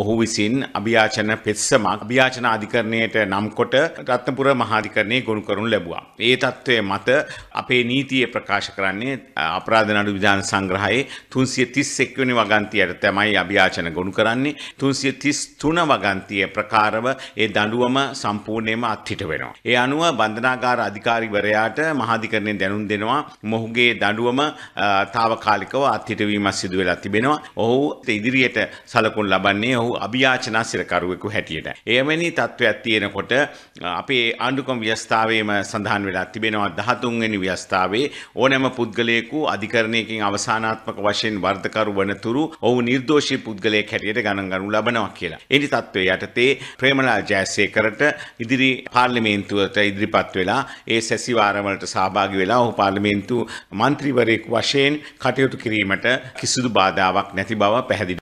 ඔහු විසින් අභියාචන පෙත්සමක් අභියාචන අධිකරණයට නම්කොට රත්නපුර මහාධිකරණය ගොුණු කරනු ලැබවා. ඒ තත්ත්වය මත අපේ නීතිය ප්‍රකාශ කරන්නේ අපරාධ නඩු විධාන සංග්‍රහයේ තුන්සිය තිස් එක්වනි වගන්තියට තමයි අභියාචන ගොුණු කරන්නේ තුන්සිය තිස් තුන වගන්තිය ප්‍රකාරව ඒ දඩුවම සම්පූර්ණයම අත්හිට වෙනවා. ඒ අනුව බන්ධනාගාර අධිකාරිවරයාට මහාධිකරණය දැනුම් දෙනවා මොහුගේ දඩුවම තාවකාලිකව අත්හිටවීමක් සිදු වෙලා තිබෙනවා. ඔහු ඉදිරියට සලකුණු ලබන්නේ ඔහු අභියාචනා සිරකරුවෙකු හැටියට. එමනි තත්ත්වයක් තියෙනකොට අපේ ආණ්ඩුකම් ව්‍යස්ථාවේම සඳහන් වෙලා තිබෙනවා 13 වෙනි ව්‍යස්ථාවේ ඕනෑම පුද්ගලයෙකු අධිකරණයකින් අවසානාත්මක වශයෙන් වර්ධකරු වනතුරු ඔහු නිර්දෝෂී පුද්ගලයෙක් හැටියට ගණන් ගනු ලබනවා කියලා. එනි තත්ත්වය යටතේ ප්‍රේමලාල් ජයසේකරට ඉදිරි පාර්ලිමේන්තුවට ඉදිරිපත් වෙලා ඒ සැසිවාරවලට සහභාගි වෙලා ඔහු පාර්ලිමේන්තු මන්ත්‍රීවරයෙකු වශයෙන් කටයුතු කිරීමට කිසිදු බාධාවක් නැති බව පැහැදිලි